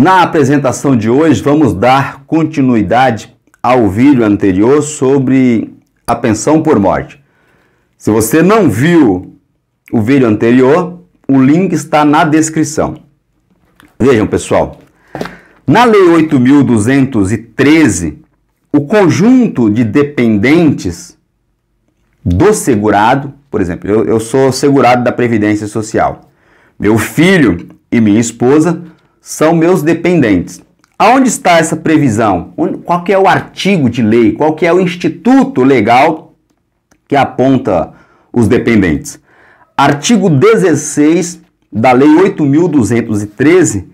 Na apresentação de hoje, vamos dar continuidade ao vídeo anterior sobre a pensão por morte. Se você não viu o vídeo anterior, o link está na descrição. Vejam, pessoal. Na Lei 8.213, o conjunto de dependentes do segurado, por exemplo, eu, eu sou segurado da Previdência Social, meu filho e minha esposa são meus dependentes. Aonde está essa previsão? Qual que é o artigo de lei? Qual que é o instituto legal que aponta os dependentes? Artigo 16 da Lei 8.213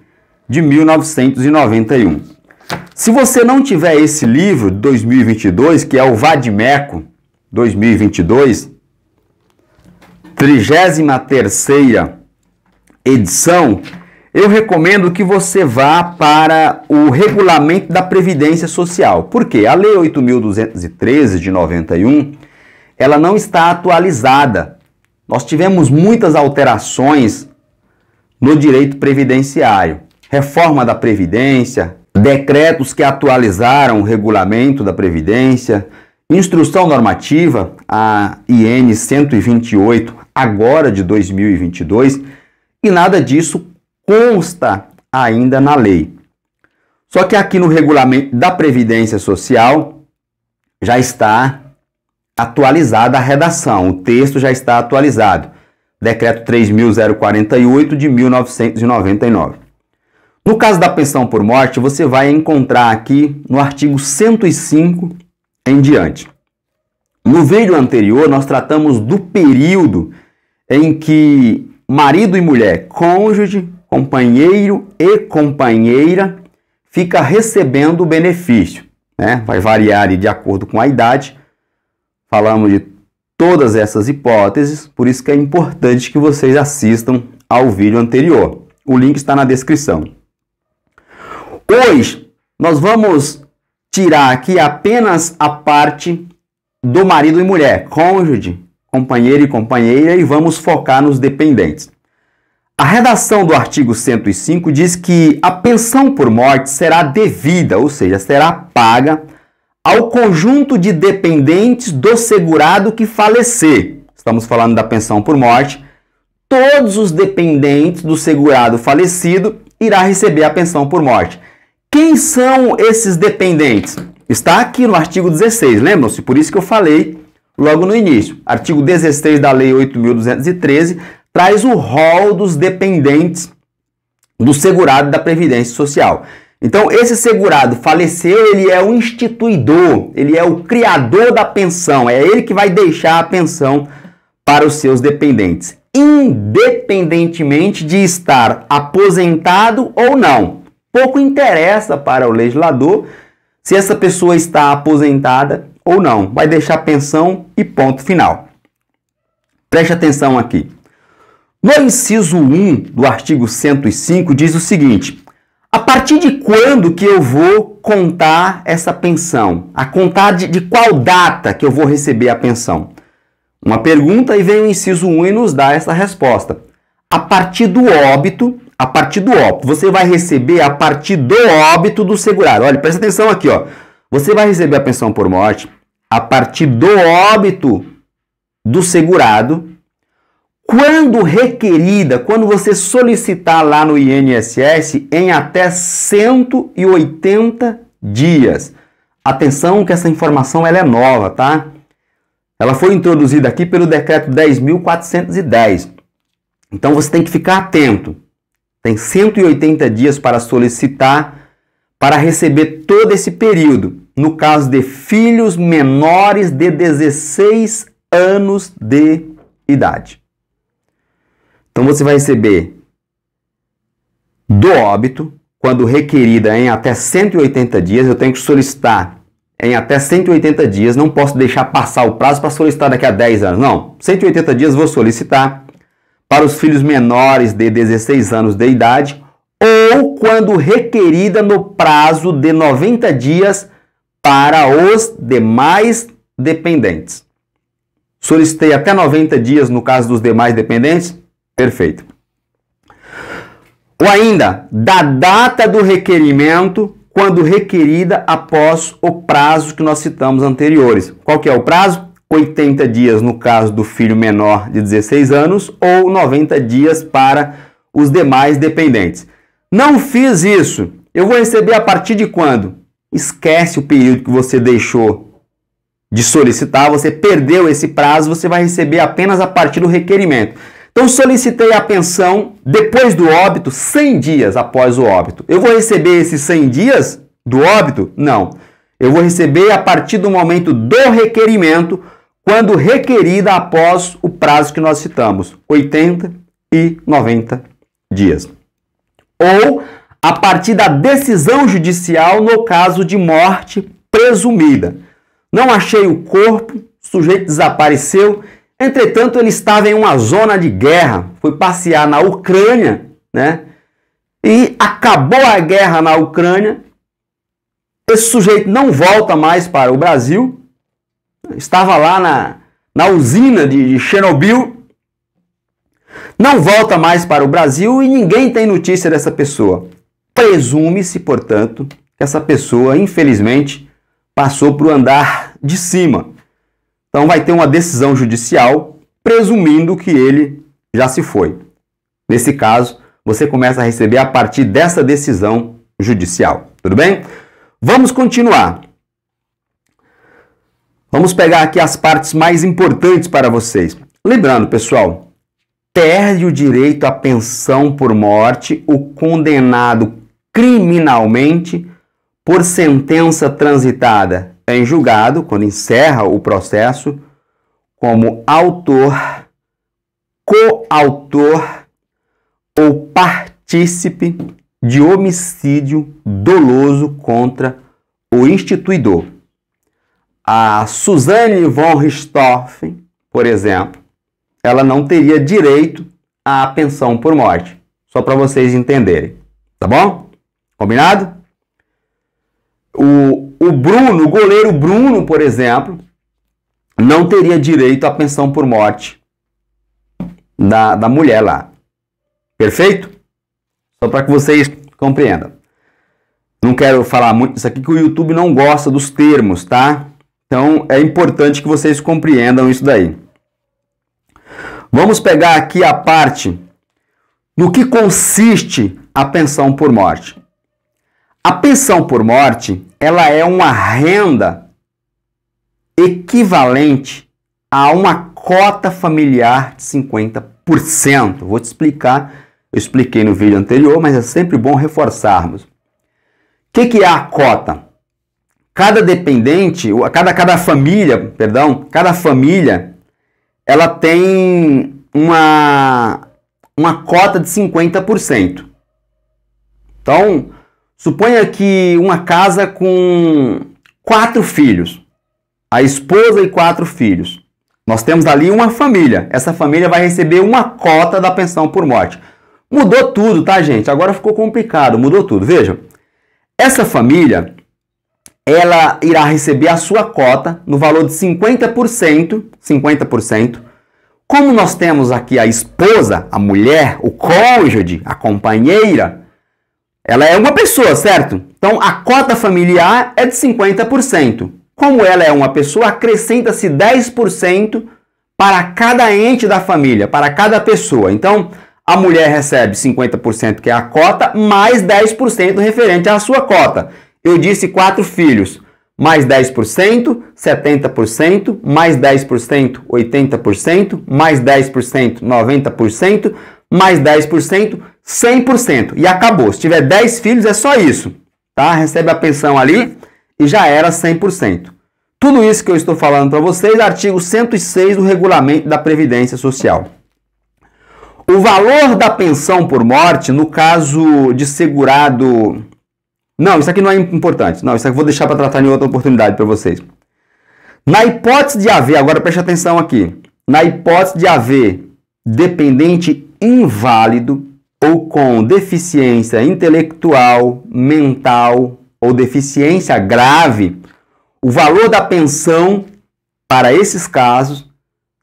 de 1991. Se você não tiver esse livro de 2022, que é o Vadmeco 2022, 33 terceira edição, eu recomendo que você vá para o regulamento da Previdência Social. Por quê? A Lei 8.213 de 91, ela não está atualizada. Nós tivemos muitas alterações no direito previdenciário. Reforma da Previdência, decretos que atualizaram o regulamento da Previdência, instrução normativa, a IN 128, agora de 2022, e nada disso consta ainda na lei. Só que aqui no regulamento da Previdência Social já está atualizada a redação, o texto já está atualizado. Decreto 3048 de 1999. No caso da pensão por morte, você vai encontrar aqui no artigo 105 em diante. No vídeo anterior, nós tratamos do período em que marido e mulher, cônjuge, companheiro e companheira fica recebendo o benefício. Né? Vai variar de acordo com a idade. Falamos de todas essas hipóteses, por isso que é importante que vocês assistam ao vídeo anterior. O link está na descrição. Hoje nós vamos tirar aqui apenas a parte do marido e mulher, cônjuge, companheiro e companheira, e vamos focar nos dependentes. A redação do artigo 105 diz que a pensão por morte será devida, ou seja, será paga ao conjunto de dependentes do segurado que falecer. Estamos falando da pensão por morte. Todos os dependentes do segurado falecido irá receber a pensão por morte. Quem são esses dependentes? Está aqui no artigo 16, lembram-se? Por isso que eu falei logo no início. Artigo 16 da Lei 8.213 traz o rol dos dependentes do segurado da Previdência Social. Então, esse segurado faleceu, ele é o instituidor, ele é o criador da pensão, é ele que vai deixar a pensão para os seus dependentes, independentemente de estar aposentado ou não. Pouco interessa para o legislador se essa pessoa está aposentada ou não, vai deixar pensão e ponto final. Preste atenção aqui. No inciso 1 do artigo 105 diz o seguinte: a partir de quando que eu vou contar essa pensão? A contar de, de qual data que eu vou receber a pensão? Uma pergunta e vem o inciso 1 e nos dá essa resposta. A partir do óbito, a partir do óbito, você vai receber a partir do óbito do segurado. Olha, presta atenção aqui, ó. Você vai receber a pensão por morte a partir do óbito do segurado quando requerida, quando você solicitar lá no INSS, em até 180 dias. Atenção que essa informação ela é nova, tá? Ela foi introduzida aqui pelo decreto 10.410. Então você tem que ficar atento. Tem 180 dias para solicitar, para receber todo esse período. No caso de filhos menores de 16 anos de idade. Então você vai receber do óbito, quando requerida em até 180 dias, eu tenho que solicitar em até 180 dias, não posso deixar passar o prazo para solicitar daqui a 10 anos. Não, 180 dias vou solicitar para os filhos menores de 16 anos de idade ou quando requerida no prazo de 90 dias para os demais dependentes. Solicitei até 90 dias no caso dos demais dependentes, Perfeito. Ou ainda, da data do requerimento, quando requerida após o prazo que nós citamos anteriores. Qual que é o prazo? 80 dias no caso do filho menor de 16 anos ou 90 dias para os demais dependentes. Não fiz isso. Eu vou receber a partir de quando? Esquece o período que você deixou de solicitar, você perdeu esse prazo, você vai receber apenas a partir do requerimento. Então solicitei a pensão depois do óbito, 100 dias após o óbito. Eu vou receber esses 100 dias do óbito? Não. Eu vou receber a partir do momento do requerimento, quando requerida após o prazo que nós citamos, 80 e 90 dias. Ou a partir da decisão judicial no caso de morte presumida. Não achei o corpo, o sujeito desapareceu, Entretanto, ele estava em uma zona de guerra, foi passear na Ucrânia, né? E acabou a guerra na Ucrânia. Esse sujeito não volta mais para o Brasil. Estava lá na, na usina de, de Chernobyl. Não volta mais para o Brasil e ninguém tem notícia dessa pessoa. Presume-se, portanto, que essa pessoa, infelizmente, passou para o andar de cima. Então vai ter uma decisão judicial presumindo que ele já se foi. Nesse caso, você começa a receber a partir dessa decisão judicial. Tudo bem? Vamos continuar. Vamos pegar aqui as partes mais importantes para vocês. Lembrando, pessoal, perde o direito à pensão por morte o condenado criminalmente por sentença transitada em julgado, quando encerra o processo, como autor, coautor ou partícipe de homicídio doloso contra o instituidor. A Suzanne von Richthofen, por exemplo, ela não teria direito à pensão por morte. Só para vocês entenderem, tá bom? Combinado? O, o Bruno, o goleiro Bruno, por exemplo, não teria direito à pensão por morte da, da mulher lá. Perfeito? Só para que vocês compreendam. Não quero falar muito disso aqui, que o YouTube não gosta dos termos, tá? Então é importante que vocês compreendam isso daí. Vamos pegar aqui a parte do que consiste a pensão por morte. A pensão por morte, ela é uma renda equivalente a uma cota familiar de 50%. Vou te explicar, eu expliquei no vídeo anterior, mas é sempre bom reforçarmos. O que, que é a cota? Cada dependente, cada, cada família, perdão, cada família, ela tem uma, uma cota de 50%. Então, Suponha que uma casa com quatro filhos, a esposa e quatro filhos. Nós temos ali uma família. Essa família vai receber uma cota da pensão por morte. Mudou tudo, tá, gente? Agora ficou complicado, mudou tudo. Veja, essa família ela irá receber a sua cota no valor de 50%, 50%. Como nós temos aqui a esposa, a mulher, o cônjuge, a companheira, ela é uma pessoa, certo? Então a cota familiar é de 50%. Como ela é uma pessoa, acrescenta-se 10% para cada ente da família, para cada pessoa. Então, a mulher recebe 50%, que é a cota, mais 10% referente à sua cota. Eu disse quatro filhos, mais 10%, 70%, mais 10%, 80%, mais 10%, 90%, mais 10%, 100%. E acabou. Se tiver 10 filhos, é só isso. Tá? Recebe a pensão ali e já era 100%. Tudo isso que eu estou falando para vocês, artigo 106 do Regulamento da Previdência Social. O valor da pensão por morte, no caso de segurado. Não, isso aqui não é importante. Não, isso aqui eu vou deixar para tratar em outra oportunidade para vocês. Na hipótese de haver, agora preste atenção aqui. Na hipótese de haver dependente inválido ou com deficiência intelectual, mental ou deficiência grave, o valor da pensão para esses casos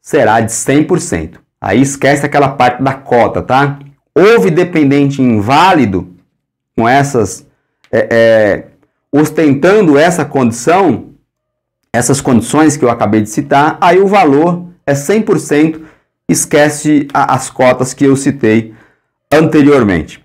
será de 100%. Aí esquece aquela parte da cota, tá? Houve dependente inválido com essas. É, é, ostentando essa condição, essas condições que eu acabei de citar, aí o valor é 100% esquece as cotas que eu citei anteriormente.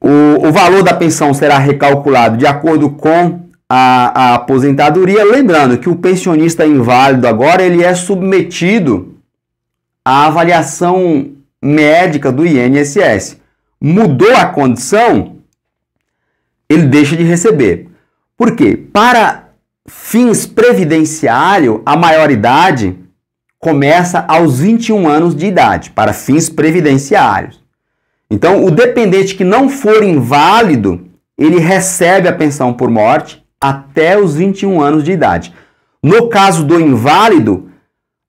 O, o valor da pensão será recalculado de acordo com a, a, aposentadoria. Lembrando que o pensionista inválido agora ele é submetido à avaliação médica do INSS. Mudou a condição, ele deixa de receber. Por quê? Para fins previdenciário, a maioridade começa aos 21 anos de idade, para fins previdenciários. Então, o dependente que não for inválido, ele recebe a pensão por morte até os 21 anos de idade. No caso do inválido,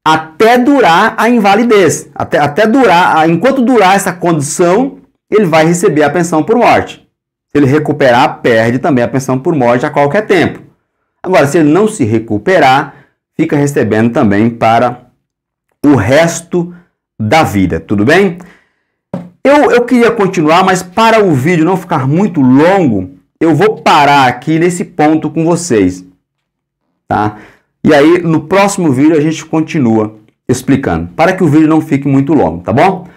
até durar a invalidez, até, até durar, enquanto durar essa condição, ele vai receber a pensão por morte. Se ele recuperar, perde também a pensão por morte a qualquer tempo. Agora, se ele não se recuperar, fica recebendo também para o resto da vida, tudo bem? Eu, eu queria continuar, mas para o vídeo não ficar muito longo, eu vou parar aqui nesse ponto com vocês, tá? E aí no próximo vídeo a gente continua explicando, para que o vídeo não fique muito longo, tá bom?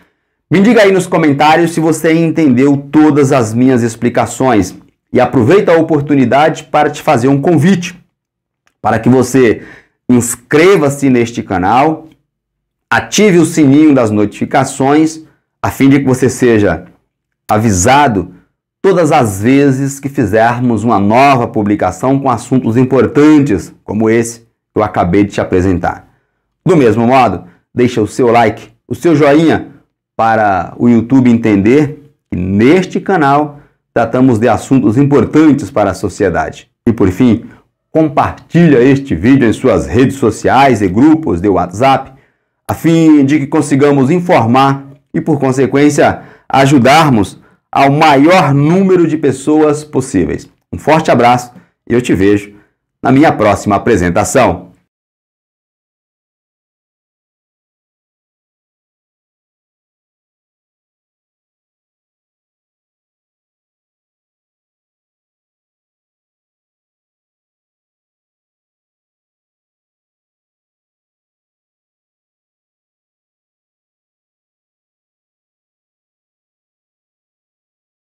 Me diga aí nos comentários se você entendeu todas as minhas explicações e aproveita a oportunidade para te fazer um convite para que você inscreva-se neste canal, ative o sininho das notificações, a fim de que você seja avisado todas as vezes que fizermos uma nova publicação com assuntos importantes como esse que eu acabei de te apresentar. Do mesmo modo, deixa o seu like, o seu joinha para o YouTube entender que neste canal tratamos de assuntos importantes para a sociedade. E por fim, compartilha este vídeo em suas redes sociais e grupos de WhatsApp a fim de que consigamos informar e, por consequência, ajudarmos ao maior número de pessoas possíveis. Um forte abraço e eu te vejo na minha próxima apresentação.